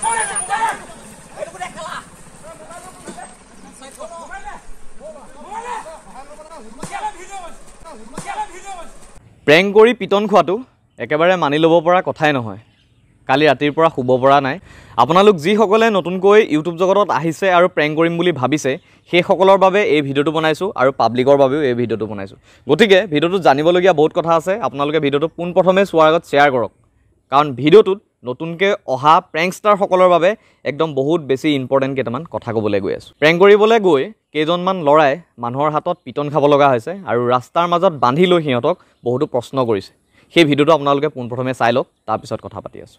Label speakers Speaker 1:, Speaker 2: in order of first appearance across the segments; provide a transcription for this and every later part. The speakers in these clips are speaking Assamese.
Speaker 1: প্ৰেং কৰি পিটন খোৱাটো একেবাৰে মানি ল'ব পৰা কথাই নহয় কালি ৰাতিৰ পৰা শুব পৰা নাই আপোনালোক যিসকলে নতুনকৈ ইউটিউব জগতত আহিছে আৰু প্ৰেং কৰিম বুলি ভাবিছে সেইসকলৰ বাবে এই ভিডিঅ'টো বনাইছোঁ আৰু পাব্লিকৰ বাবেও এই ভিডিঅ'টো বনাইছোঁ গতিকে ভিডিঅ'টোত জানিবলগীয়া বহুত কথা আছে আপোনালোকে ভিডিঅ'টো পোনপ্ৰথমে চোৱাৰ আগত শ্বেয়াৰ কৰক কাৰণ ভিডিঅ'টোত নতুনকৈ অহা প্ৰেংষ্টাৰসকলৰ বাবে একদম বহুত বেছি ইম্পৰ্টেণ্ট কেইটামান কথা ক'বলৈ গৈ আছোঁ প্ৰেংক কৰিবলৈ গৈ কেইজনমান ল'ৰাই মানুহৰ হাতত পিটন খাব লগা হৈছে আৰু ৰাস্তাৰ মাজত বান্ধি লৈ সিহঁতক বহুতো প্ৰশ্ন কৰিছে সেই ভিডিঅ'টো আপোনালোকে পোনপ্ৰথমে চাই লওক তাৰপিছত কথা পাতি আছোঁ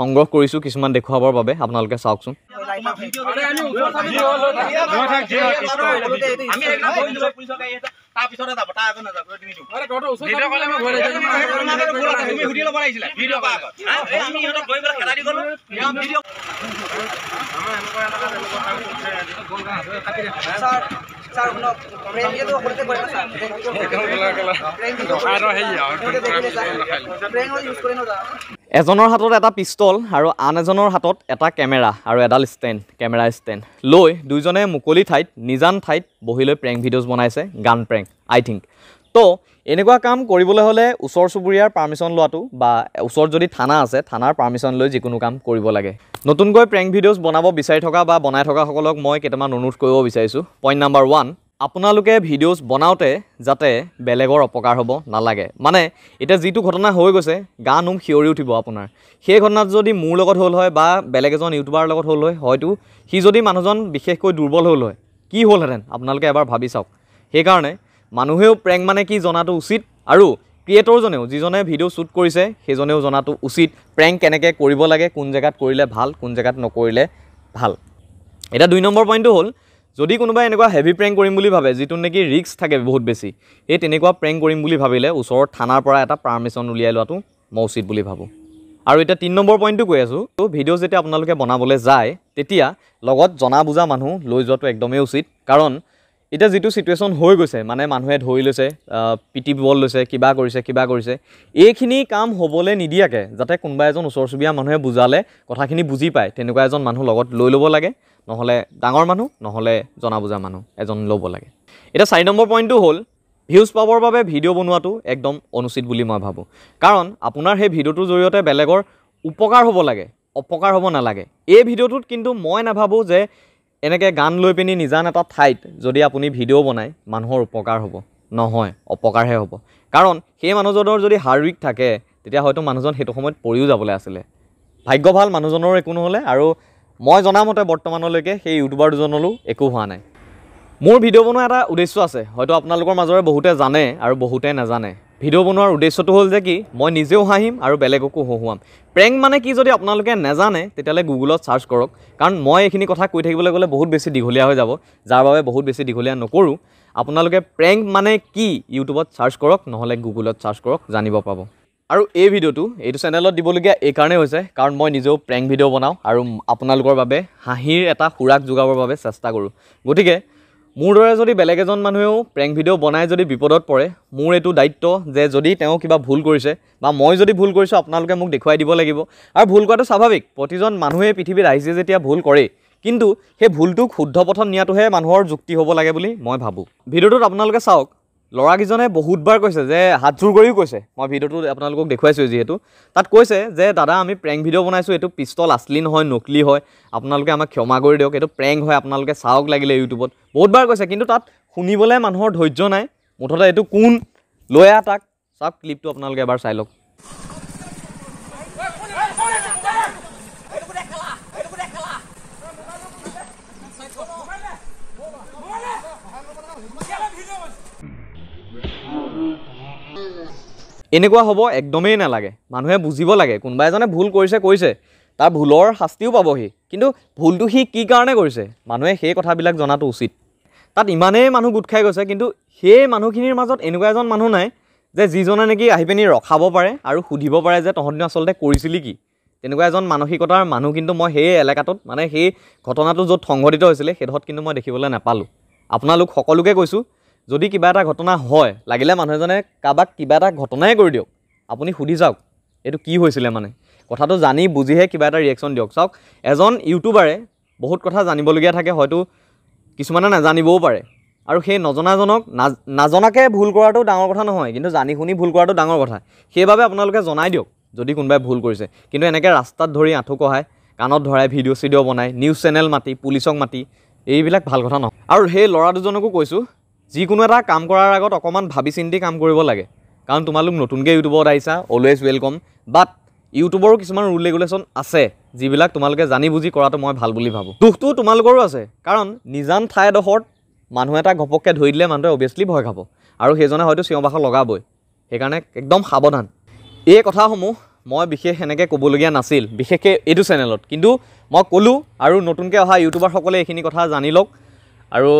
Speaker 1: সংগ্ৰহ কৰিছোঁ কিছুমান দেখুৱাবৰ বাবে আপোনালোকে চাওকচোন এজনৰ হাতত এটা পিষ্টল আৰু আন এজনৰ হাতত এটা কেমেৰা আৰু এডাল ষ্টেণ্ড কেমেৰা ষ্টেণ্ড লৈ দুজনে মুকলি ঠাইত নিজান ঠাইত বহি লৈ প্ৰেংক ভিডিঅ'জ বনাইছে গান প্ৰেংক আই থিংক তো এনেকুৱা কাম কৰিবলৈ হ'লে ওচৰ চুবুৰীয়াৰ পাৰ্মিশ্যন লোৱাটো বা ওচৰত যদি থানা আছে থানাৰ পাৰ্মিশ্যন লৈ যিকোনো কাম কৰিব লাগে নতুনকৈ প্ৰেংক ভিডিঅ'জ বনাব বিচাৰি থকা বা বনাই থকাসকলক মই কেইটামান অনুৰোধ কৰিব বিচাৰিছোঁ পইণ্ট নাম্বাৰ ওৱান আপোনালোকে ভিডিঅ'জ বনাওঁতে যাতে বেলেগৰ অপকাৰ হ'ব নালাগে মানে এতিয়া যিটো ঘটনা হৈ গৈছে গা নোম সিঁয়ৰি উঠিব আপোনাৰ সেই ঘটনাটো যদি মোৰ লগত হ'ল হয় বা বেলেগ এজন ইউটিউবাৰৰ লগত হ'ল হয় হয়তো সি যদি মানুহজন বিশেষকৈ দুৰ্বল হ'ল হয় কি হ'লহেঁতেন আপোনালোকে এবাৰ ভাবি চাওক সেইকাৰণে মানুহেও প্ৰেংক মানে কি জনাটো উচিত আৰু ক্ৰিয়েটৰজনেও যিজনে ভিডিঅ' শ্বুট কৰিছে সেইজনেও জনাটো উচিত প্ৰেংক কেনেকৈ কৰিব লাগে কোন জেগাত কৰিলে ভাল কোন জেগাত নকৰিলে ভাল এতিয়া দুই নম্বৰ পইণ্টটো হ'ল যদি কোনোবাই এনেকুৱা হেভি প্ৰেংক কৰিম বুলি ভাবে যিটো নেকি ৰিক্স থাকে বহুত বেছি এই তেনেকুৱা প্ৰেংক কৰিম বুলি ভাবিলে ওচৰৰ থানাৰ পৰা এটা পাৰ্মিশ্যন উলিয়াই লোৱাটো মই উচিত বুলি ভাবোঁ আৰু এতিয়া তিনি নম্বৰ পইণ্টটো কৈ আছোঁ ভিডিঅ' যেতিয়া আপোনালোকে বনাবলৈ যায় তেতিয়া লগত জনা বুজা মানুহ লৈ যোৱাটো একদমেই উচিত কাৰণ এতিয়া যিটো চিটুৱেশ্যন হৈ গৈছে মানে মানুহে ধৰি লৈছে পিটি বল লৈছে কিবা কৰিছে কিবা কৰিছে এইখিনি কাম হ'বলৈ নিদিয়াকৈ যাতে কোনোবা এজন ওচৰ চুবুৰীয়া মানুহে বুজালে কথাখিনি বুজি পায় তেনেকুৱা এজন মানুহ লগত লৈ ল'ব লাগে নহ'লে ডাঙৰ মানুহ নহ'লে জনা বুজা মানুহ এজন ল'ব লাগে এতিয়া চাৰি নম্বৰ পইণ্টটো হ'ল ভিউজ পাবৰ বাবে ভিডিঅ' বনোৱাটো একদম অনুচিত বুলি মই ভাবোঁ কাৰণ আপোনাৰ সেই ভিডিঅ'টোৰ জৰিয়তে বেলেগৰ উপকাৰ হ'ব লাগে অপকাৰ হ'ব নালাগে এই ভিডিঅ'টোত কিন্তু মই নাভাবোঁ যে এনেকৈ গান লৈ পিনি নিজান এটা ঠাইত যদি আপুনি ভিডিঅ' বনায় মানুহৰ উপকাৰ হ'ব নহয় অপকাৰহে হ'ব কাৰণ সেই মানুহজনৰ যদি হাৰ্ড উইক থাকে তেতিয়া হয়তো মানুহজন সেইটো সময়ত পৰিও যাবলৈ আছিলে ভাগ্য ভাল মানুহজনৰ একো নহ'লে আৰু মই জনামতে বৰ্তমানলৈকে সেই ইউটিউবাৰ দুজনলৈও একো হোৱা নাই মোৰ ভিডিঅ' বনোৱা এটা উদ্দেশ্য আছে হয়তো আপোনালোকৰ মাজৰে বহুতে জানে আৰু বহুতে নাজানে ভিডিঅ' বনোৱাৰ উদ্দেশ্যটো হ'ল যে কি মই নিজেও হাঁহিম আৰু বেলেগকো হঁহুৱাম প্ৰেংক মানে কি যদি আপোনালোকে নাজানে তেতিয়াহ'লে গুগলত ছাৰ্চ কৰক কাৰণ মই এইখিনি কথা কৈ থাকিবলৈ গ'লে বহুত বেছি দীঘলীয়া হৈ যাব যাৰ বাবে বহুত বেছি দীঘলীয়া নকৰোঁ আপোনালোকে প্ৰেংক মানে কি ইউটিউবত ছাৰ্চ কৰক নহ'লে গুগলত ছাৰ্চ কৰক জানিব পাব আৰু এই ভিডিঅ'টো এইটো চেনেলত দিবলগীয়া এইকাৰণেই হৈছে কাৰণ মই নিজেও প্ৰেংক ভিডিঅ' বনাওঁ আৰু আপোনালোকৰ বাবে হাঁহিৰ এটা সুৰাক যোগাবৰ বাবে চেষ্টা কৰোঁ গতিকে মোৰ দৰে যদি বেলেগ এজন মানুহেও প্ৰেংক ভিডিঅ' বনাই যদি বিপদত পৰে মোৰ এইটো দায়িত্ব যে যদি তেওঁ কিবা ভুল কৰিছে বা মই যদি ভুল কৰিছোঁ আপোনালোকে মোক দেখুৱাই দিব লাগিব আৰু ভুল কৰাটো স্বাভাৱিক প্ৰতিজন মানুহেই পৃথিৱীত আহিছে যেতিয়া ভুল কৰেই কিন্তু সেই ভুলটোক শুদ্ধ পথত নিয়াটোহে মানুহৰ যুক্তি হ'ব লাগে বুলি মই ভাবোঁ ভিডিঅ'টোত আপোনালোকে চাওক ল'ৰাকেইজনে বহুতবাৰ কৈছে যে হাত জোৰ কৰিও কৈছে মই ভিডিঅ'টো আপোনালোকক দেখুৱাইছোঁ যিহেতু তাত কৈছে যে দাদা আমি প্ৰেং ভিডিঅ' বনাইছোঁ এইটো পিষ্টল আচলি নহয় নকলি হয় আপোনালোকে আমাক ক্ষমা কৰি দিয়ক এইটো প্ৰেং হয় আপোনালোকে চাওক লাগিলে ইউটিউবত বহুতবাৰ কৈছে কিন্তু তাত শুনিবলৈ মানুহৰ ধৈৰ্য নাই মুঠতে এইটো কোন লৈ আহ তাক চাওক ক্লিপটো আপোনালোকে এবাৰ চাই লওক এনেকুৱা হ'ব একদমেই নালাগে মানুহে বুজিব লাগে কোনোবা এজনে ভুল কৰিছে কৰিছে তাৰ ভুলৰ শাস্তিও পাব সি কিন্তু ভুলটো সি কি কাৰণে কৰিছে মানুহে সেই কথাবিলাক জনাটো উচিত তাত ইমানেই মানুহ গোট খাই গৈছে কিন্তু সেই মানুহখিনিৰ মাজত এনেকুৱা এজন মানুহ নাই যে যিজনে নেকি আহি পিনি ৰখাব পাৰে আৰু সুধিব পাৰে যে তহঁত আচলতে কৰিছিলি কি তেনেকুৱা এজন মানসিকতাৰ মানুহ কিন্তু মই সেই এলেকাটোত মানে সেই ঘটনাটো য'ত সংঘটিত হৈছিলে সেইডোখৰত কিন্তু মই দেখিবলৈ নাপালোঁ আপোনালোক সকলোকে কৈছোঁ যদি কিবা এটা ঘটনা হয় লাগিলে মানুহ এজনে কাৰোবাক কিবা এটা ঘটনাই কৰি দিয়ক আপুনি সুধি যাওক এইটো কি হৈছিলে মানে কথাটো জানি বুজিহে কিবা এটা ৰিয়েকশ্যন দিয়ক চাওক এজন ইউটিউবাৰে বহুত কথা জানিবলগীয়া থাকে হয়তো কিছুমানে নাজানিবও পাৰে আৰু সেই নজনাজনক নাজনাকৈ ভুল কৰাটো ডাঙৰ কথা নহয় কিন্তু জানি শুনি ভুল কৰাটো ডাঙৰ কথা সেইবাবে আপোনালোকে জনাই দিয়ক যদি কোনোবাই ভুল কৰিছে কিন্তু এনেকৈ ৰাস্তাত ধৰি আঁঠু কঢ়াই কাণত ধৰাই ভিডিঅ' চিডিঅ' বনাই নিউজ চেনেল মাতি পুলিচক মাতি এইবিলাক ভাল কথা নহয় আৰু সেই ল'ৰা দুজনকো কৈছোঁ যিকোনো এটা কাম কৰাৰ আগত অকণমান ভাবি চিন্তি কাম কৰিব লাগে কাৰণ তোমালোক নতুনকৈ ইউটিউবত আহিছা অলৱেজ ৱেলকম বাট ইউটিউবৰো কিছুমান ৰুল ৰেগুলেশ্যন আছে যিবিলাক তোমালোকে জানি বুজি কৰাটো মই ভাল বুলি ভাবোঁ দুখটো তোমালোকৰো আছে কাৰণ নিজান ঠাইডোখৰত মানুহ এটা ঘপককৈ ধৰি দিলে মানুহে অভিয়াছলি ভয় খাব আৰু সেইজনে হয়তো চিঞৰ বাখৰ লগাবই সেইকাৰণে একদম সাৱধান এই কথাসমূহ মই বিশেষ সেনেকৈ ক'বলগীয়া নাছিল বিশেষকৈ এইটো চেনেলত কিন্তু মই ক'লোঁ আৰু নতুনকৈ অহা ইউটিউবাৰসকলে এইখিনি কথা জানি লওক আৰু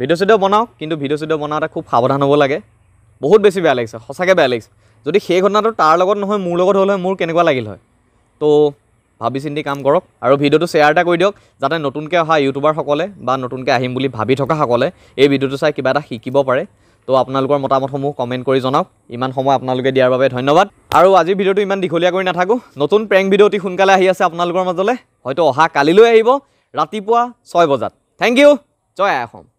Speaker 1: ভিডিঅ' চিডিঅ' বনাওক কিন্তু ভিডিঅ' চিডিঅ' বনাওঁতে খুব সাৱধান হ'ব লাগে বহুত বেছি বেয়া লাগিছে সঁচাকৈ বেয়া লাগিছে যদি সেই ঘটনাটো তাৰ লগত নহয় মোৰ লগত হ'ল হয় মোৰ কেনেকুৱা লাগিল হয় তো ভাবি চিন্তি কাম কৰক আৰু ভিডিঅ'টো শ্বেয়াৰ এটা কৰি দিয়ক যাতে নতুনকৈ অহা ইউটিউবাৰসকলে বা নতুনকৈ আহিম বুলি ভাবি থকাসকলে এই ভিডিঅ'টো চাই কিবা এটা শিকিব পাৰে তো আপোনালোকৰ মতামতসমূহ কমেণ্ট কৰি জনাওক ইমান সময় আপোনালোকে দিয়াৰ বাবে ধন্যবাদ আৰু আজিৰ ভিডিঅ'টো ইমান দীঘলীয়া কৰি নাথাকোঁ নতুন প্ৰেং ভিডিঅ' অতি সোনকালে আহি আছে আপোনালোকৰ মাজলৈ হয়তো অহা কালিলৈ আহিব ৰাতিপুৱা ছয় বজাত থেংক ইউ জয় আই অসম